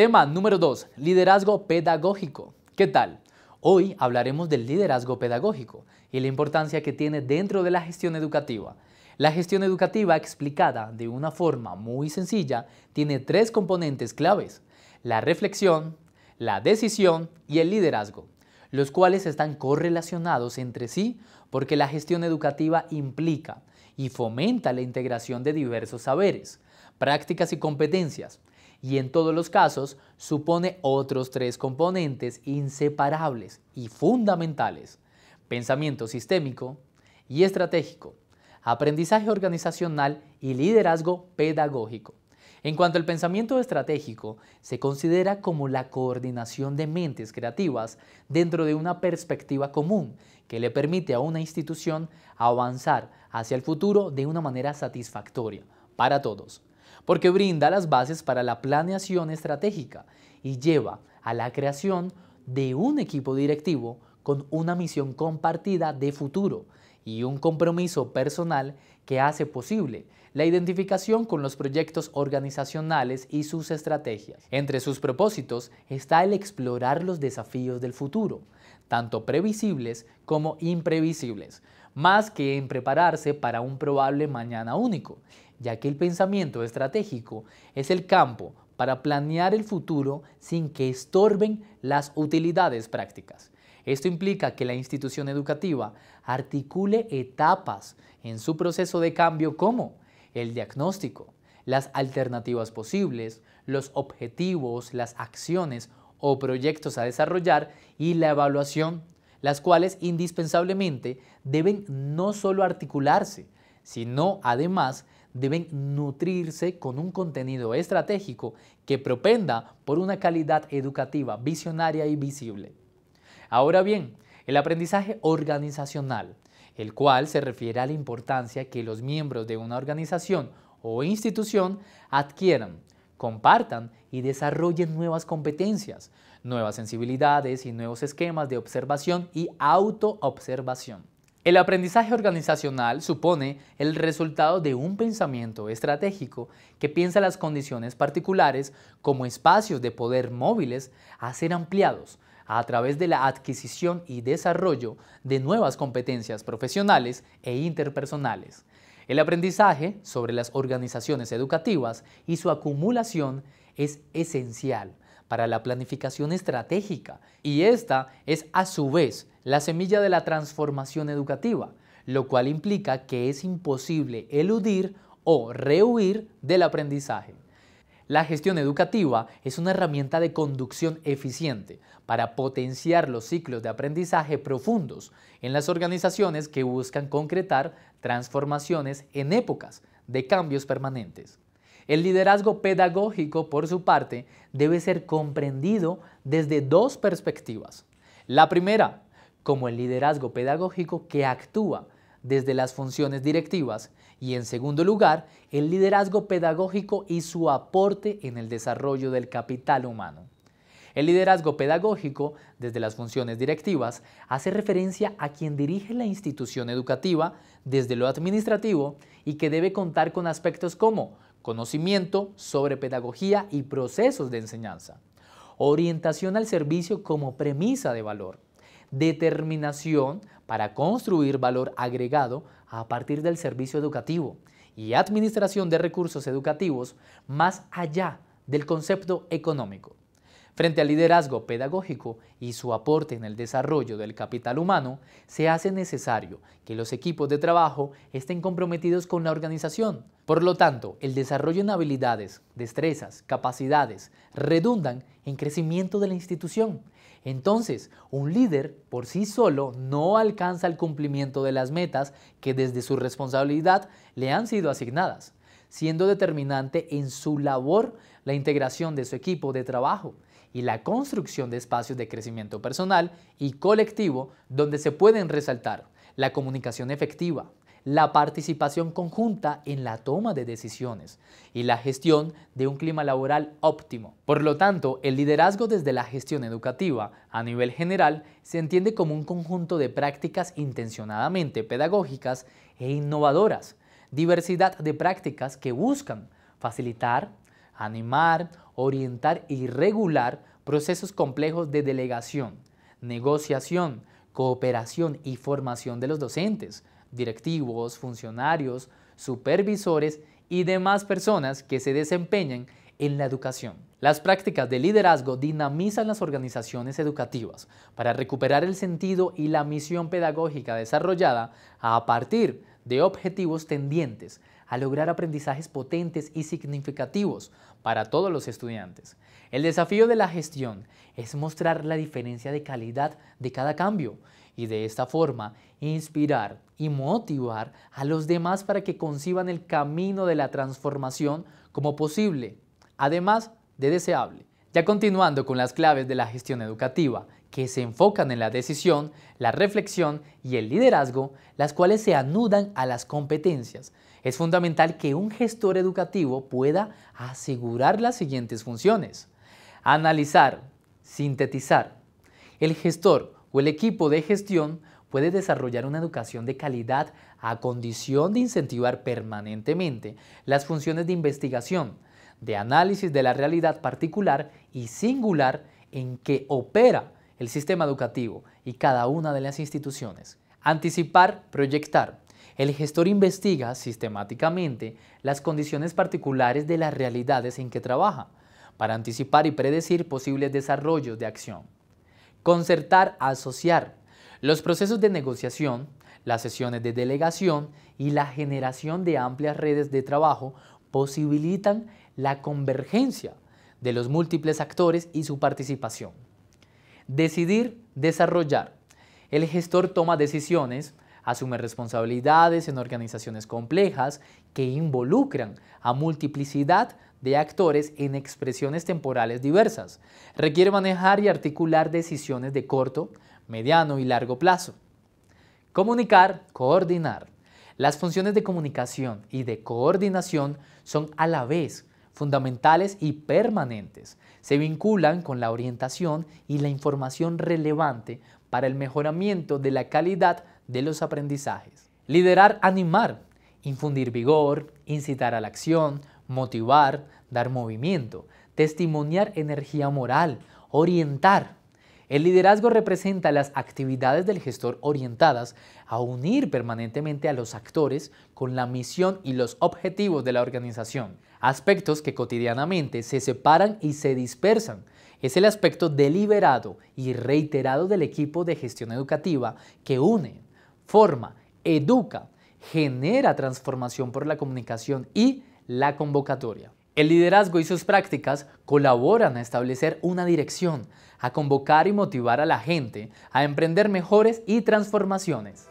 Tema número 2, liderazgo pedagógico. ¿Qué tal? Hoy hablaremos del liderazgo pedagógico y la importancia que tiene dentro de la gestión educativa. La gestión educativa explicada de una forma muy sencilla tiene tres componentes claves, la reflexión, la decisión y el liderazgo, los cuales están correlacionados entre sí porque la gestión educativa implica y fomenta la integración de diversos saberes, prácticas y competencias, y en todos los casos supone otros tres componentes inseparables y fundamentales, pensamiento sistémico y estratégico, aprendizaje organizacional y liderazgo pedagógico. En cuanto al pensamiento estratégico, se considera como la coordinación de mentes creativas dentro de una perspectiva común que le permite a una institución avanzar hacia el futuro de una manera satisfactoria para todos porque brinda las bases para la planeación estratégica y lleva a la creación de un equipo directivo con una misión compartida de futuro y un compromiso personal que hace posible la identificación con los proyectos organizacionales y sus estrategias. Entre sus propósitos está el explorar los desafíos del futuro, tanto previsibles como imprevisibles, más que en prepararse para un probable mañana único ya que el pensamiento estratégico es el campo para planear el futuro sin que estorben las utilidades prácticas. Esto implica que la institución educativa articule etapas en su proceso de cambio como el diagnóstico, las alternativas posibles, los objetivos, las acciones o proyectos a desarrollar y la evaluación, las cuales indispensablemente deben no solo articularse, sino además deben nutrirse con un contenido estratégico que propenda por una calidad educativa visionaria y visible. Ahora bien, el aprendizaje organizacional, el cual se refiere a la importancia que los miembros de una organización o institución adquieran, compartan y desarrollen nuevas competencias, nuevas sensibilidades y nuevos esquemas de observación y autoobservación. El aprendizaje organizacional supone el resultado de un pensamiento estratégico que piensa las condiciones particulares como espacios de poder móviles a ser ampliados a través de la adquisición y desarrollo de nuevas competencias profesionales e interpersonales. El aprendizaje sobre las organizaciones educativas y su acumulación es esencial para la planificación estratégica y esta es a su vez la semilla de la transformación educativa, lo cual implica que es imposible eludir o rehuir del aprendizaje. La gestión educativa es una herramienta de conducción eficiente para potenciar los ciclos de aprendizaje profundos en las organizaciones que buscan concretar transformaciones en épocas de cambios permanentes. El liderazgo pedagógico, por su parte, debe ser comprendido desde dos perspectivas. La primera, como el liderazgo pedagógico que actúa desde las funciones directivas y en segundo lugar, el liderazgo pedagógico y su aporte en el desarrollo del capital humano. El liderazgo pedagógico, desde las funciones directivas, hace referencia a quien dirige la institución educativa desde lo administrativo y que debe contar con aspectos como conocimiento sobre pedagogía y procesos de enseñanza, orientación al servicio como premisa de valor, determinación para construir valor agregado a partir del servicio educativo y administración de recursos educativos más allá del concepto económico. Frente al liderazgo pedagógico y su aporte en el desarrollo del capital humano, se hace necesario que los equipos de trabajo estén comprometidos con la organización. Por lo tanto, el desarrollo en habilidades, destrezas, capacidades redundan en crecimiento de la institución. Entonces, un líder por sí solo no alcanza el cumplimiento de las metas que desde su responsabilidad le han sido asignadas, siendo determinante en su labor la integración de su equipo de trabajo y la construcción de espacios de crecimiento personal y colectivo donde se pueden resaltar la comunicación efectiva, la participación conjunta en la toma de decisiones y la gestión de un clima laboral óptimo. Por lo tanto, el liderazgo desde la gestión educativa a nivel general se entiende como un conjunto de prácticas intencionadamente pedagógicas e innovadoras, diversidad de prácticas que buscan facilitar, animar, orientar y regular procesos complejos de delegación, negociación, cooperación y formación de los docentes, directivos, funcionarios, supervisores y demás personas que se desempeñan en la educación. Las prácticas de liderazgo dinamizan las organizaciones educativas para recuperar el sentido y la misión pedagógica desarrollada a partir de objetivos tendientes a lograr aprendizajes potentes y significativos para todos los estudiantes. El desafío de la gestión es mostrar la diferencia de calidad de cada cambio y de esta forma inspirar y motivar a los demás para que conciban el camino de la transformación como posible, además de deseable. Ya continuando con las claves de la gestión educativa, que se enfocan en la decisión, la reflexión y el liderazgo, las cuales se anudan a las competencias. Es fundamental que un gestor educativo pueda asegurar las siguientes funciones. Analizar, sintetizar. El gestor o el equipo de gestión puede desarrollar una educación de calidad a condición de incentivar permanentemente las funciones de investigación, de análisis de la realidad particular y singular en que opera el sistema educativo y cada una de las instituciones. Anticipar, proyectar. El gestor investiga sistemáticamente las condiciones particulares de las realidades en que trabaja para anticipar y predecir posibles desarrollos de acción. Concertar, asociar. Los procesos de negociación, las sesiones de delegación y la generación de amplias redes de trabajo posibilitan la convergencia de los múltiples actores y su participación. Decidir, desarrollar. El gestor toma decisiones, asume responsabilidades en organizaciones complejas que involucran a multiplicidad de actores en expresiones temporales diversas. Requiere manejar y articular decisiones de corto, mediano y largo plazo. Comunicar, coordinar. Las funciones de comunicación y de coordinación son a la vez fundamentales y permanentes, se vinculan con la orientación y la información relevante para el mejoramiento de la calidad de los aprendizajes. Liderar, animar, infundir vigor, incitar a la acción, motivar, dar movimiento, testimoniar energía moral, orientar, el liderazgo representa las actividades del gestor orientadas a unir permanentemente a los actores con la misión y los objetivos de la organización, aspectos que cotidianamente se separan y se dispersan. Es el aspecto deliberado y reiterado del equipo de gestión educativa que une, forma, educa, genera transformación por la comunicación y la convocatoria. El liderazgo y sus prácticas colaboran a establecer una dirección, a convocar y motivar a la gente a emprender mejores y transformaciones.